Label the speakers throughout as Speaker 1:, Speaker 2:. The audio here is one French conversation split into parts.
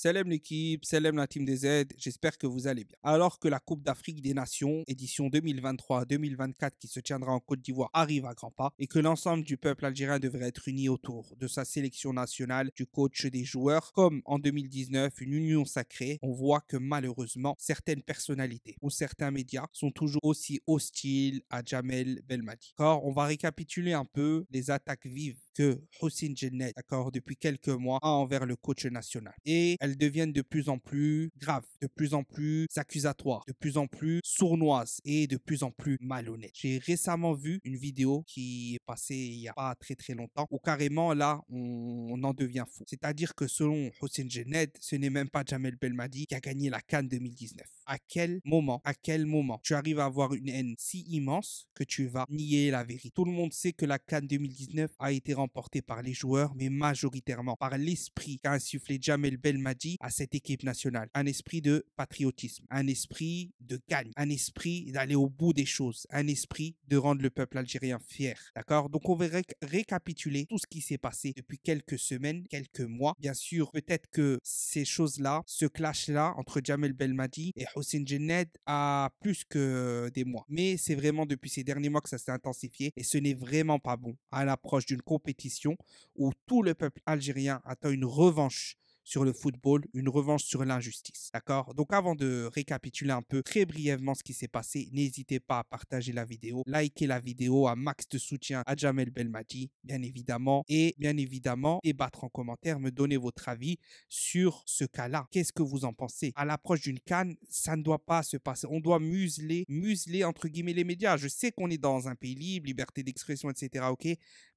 Speaker 1: Salam l'équipe, salam la team des aides, j'espère que vous allez bien. Alors que la Coupe d'Afrique des Nations, édition 2023-2024 qui se tiendra en Côte d'Ivoire, arrive à grands pas et que l'ensemble du peuple algérien devrait être uni autour de sa sélection nationale, du coach des joueurs, comme en 2019, une union sacrée, on voit que malheureusement, certaines personnalités ou certains médias sont toujours aussi hostiles à Jamel Belmadi. Or on va récapituler un peu les attaques vives que Hossein Jennet d'accord, depuis quelques mois envers le coach national. Et elles deviennent de plus en plus graves, de plus en plus accusatoires, de plus en plus sournoises et de plus en plus malhonnêtes. J'ai récemment vu une vidéo qui est passée il n'y a pas très très longtemps où carrément là on, en devient fou. C'est-à-dire que selon Hossein Jennet, ce n'est même pas Jamel Belmadi qui a gagné la Cannes 2019 à quel moment, à quel moment tu arrives à avoir une haine si immense que tu vas nier la vérité. Tout le monde sait que la Cannes 2019 a été remportée par les joueurs, mais majoritairement par l'esprit qu'a insufflé Jamel Belmadi à cette équipe nationale. Un esprit de patriotisme, un esprit de gagne, un esprit d'aller au bout des choses, un esprit de rendre le peuple algérien fier. D'accord Donc on va récapituler tout ce qui s'est passé depuis quelques semaines, quelques mois. Bien sûr, peut-être que ces choses-là, ce clash-là entre Jamel Belmadi et au Jened a plus que des mois. Mais c'est vraiment depuis ces derniers mois que ça s'est intensifié et ce n'est vraiment pas bon à l'approche d'une compétition où tout le peuple algérien attend une revanche sur le football, une revanche sur l'injustice. D'accord Donc avant de récapituler un peu très brièvement ce qui s'est passé, n'hésitez pas à partager la vidéo, liker la vidéo, à max de soutien à Jamel Belmadi, bien évidemment, et bien évidemment, débattre en commentaire, me donner votre avis sur ce cas-là. Qu'est-ce que vous en pensez À l'approche d'une canne, ça ne doit pas se passer. On doit museler, museler entre guillemets les médias. Je sais qu'on est dans un pays libre, liberté d'expression, etc. Ok,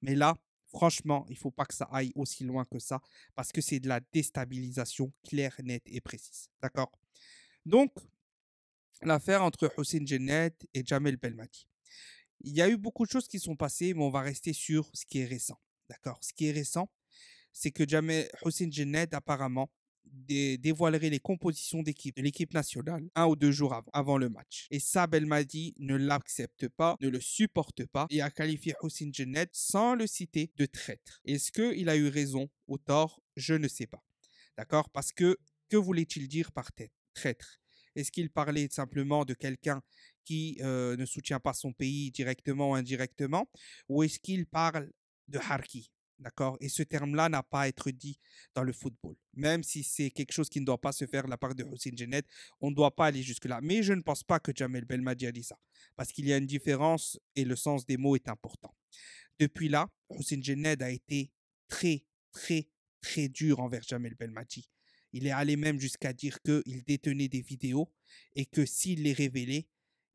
Speaker 1: mais là, Franchement, il ne faut pas que ça aille aussi loin que ça parce que c'est de la déstabilisation claire, nette et précise. D'accord Donc, l'affaire entre Hossein Gened et Jamel Belmadi. Il y a eu beaucoup de choses qui sont passées, mais on va rester sur ce qui est récent. D'accord Ce qui est récent, c'est que Jamel Hussein apparemment, dévoilerait les compositions d'équipe de l'équipe nationale un ou deux jours avant, le match. Et ça, m'a ne l'accepte pas, ne le supporte pas et a qualifié Hossein Jenet sans le citer de traître. Est-ce qu'il a eu raison ou tort Je ne sais pas. D'accord Parce que que voulait-il dire par traître Est-ce qu'il parlait simplement de quelqu'un qui euh, ne soutient pas son pays directement ou indirectement Ou est-ce qu'il parle de Harki D'accord Et ce terme-là n'a pas à être dit dans le football. Même si c'est quelque chose qui ne doit pas se faire de la part de Hussein Genet, on ne doit pas aller jusque-là. Mais je ne pense pas que Jamel Belmadi a dit ça. Parce qu'il y a une différence et le sens des mots est important. Depuis là, Hussein Genet a été très, très, très dur envers Jamel Belmadi. Il est allé même jusqu'à dire qu'il détenait des vidéos et que s'il les révélait,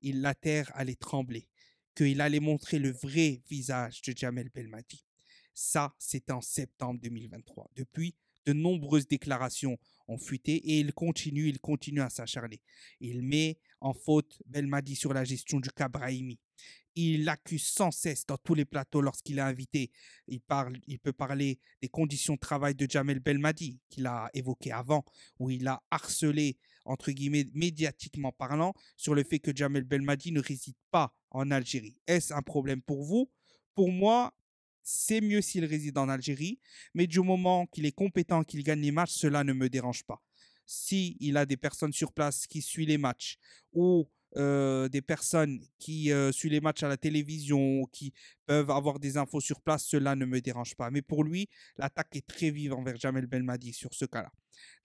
Speaker 1: il, la terre allait trembler. Qu'il allait montrer le vrai visage de Jamel Belmadi. Ça, c'était en septembre 2023. Depuis, de nombreuses déclarations ont fuité et il continue, il continue à s'acharner. Il met en faute Belmadi sur la gestion du cas Il l'accuse sans cesse dans tous les plateaux lorsqu'il est invité. Il, parle, il peut parler des conditions de travail de Jamel Belmadi, qu'il a évoqué avant, où il a harcelé, entre guillemets, médiatiquement parlant, sur le fait que Jamel Belmadi ne réside pas en Algérie. Est-ce un problème pour vous Pour moi, c'est mieux s'il réside en Algérie, mais du moment qu'il est compétent, qu'il gagne les matchs, cela ne me dérange pas. S'il il a des personnes sur place qui suivent les matchs ou euh, des personnes qui euh, suivent les matchs à la télévision, qui peuvent avoir des infos sur place, cela ne me dérange pas. Mais pour lui, l'attaque est très vive envers Jamel Belmadi sur ce cas-là.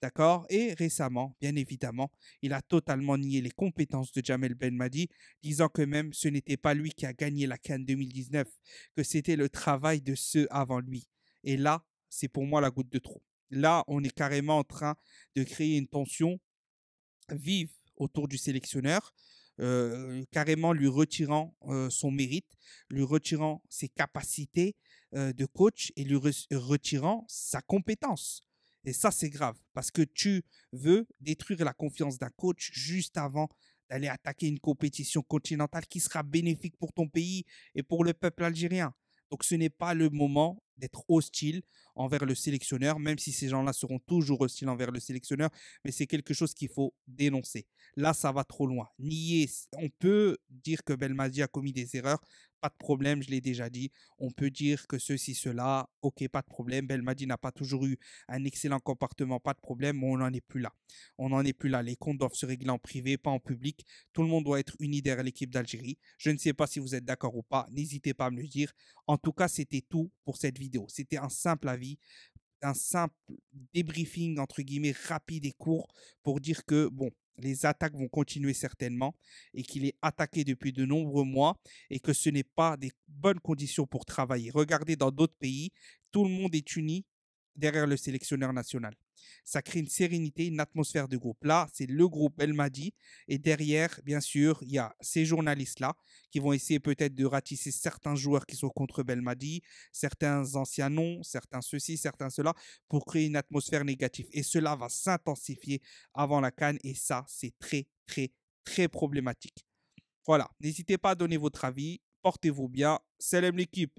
Speaker 1: D'accord Et récemment, bien évidemment, il a totalement nié les compétences de Jamel Belmadi, disant que même ce n'était pas lui qui a gagné la Cannes 2019, que c'était le travail de ceux avant lui. Et là, c'est pour moi la goutte de trop. Là, on est carrément en train de créer une tension vive autour du sélectionneur. Euh, euh, carrément lui retirant euh, son mérite, lui retirant ses capacités de coach et lui retirant sa compétence. Et ça, c'est grave, parce que tu veux détruire la confiance d'un coach juste avant d'aller attaquer une compétition continentale qui sera bénéfique pour ton pays et pour le peuple algérien. Donc ce n'est pas le moment d'être hostile envers le sélectionneur, même si ces gens-là seront toujours hostiles envers le sélectionneur, mais c'est quelque chose qu'il faut dénoncer. Là, ça va trop loin. Nier, on peut dire que Belmadi a commis des erreurs, pas de problème, je l'ai déjà dit. On peut dire que ceci, cela, ok, pas de problème. Belmadi n'a pas toujours eu un excellent comportement, pas de problème, mais on n'en est plus là. On n'en est plus là. Les comptes doivent se régler en privé, pas en public. Tout le monde doit être uni derrière l'équipe d'Algérie. Je ne sais pas si vous êtes d'accord ou pas, n'hésitez pas à me le dire. En tout cas, c'était tout pour cette vidéo. C'était un simple avis un simple débriefing entre guillemets rapide et court pour dire que bon les attaques vont continuer certainement et qu'il est attaqué depuis de nombreux mois et que ce n'est pas des bonnes conditions pour travailler. Regardez dans d'autres pays, tout le monde est uni, derrière le sélectionneur national. Ça crée une sérénité, une atmosphère de groupe. Là, c'est le groupe Belmadi. Et derrière, bien sûr, il y a ces journalistes-là qui vont essayer peut-être de ratisser certains joueurs qui sont contre Belmadi, certains anciens noms, certains ceci, certains cela, pour créer une atmosphère négative. Et cela va s'intensifier avant la canne. Et ça, c'est très, très, très problématique. Voilà. N'hésitez pas à donner votre avis. Portez-vous bien. Salam l'équipe.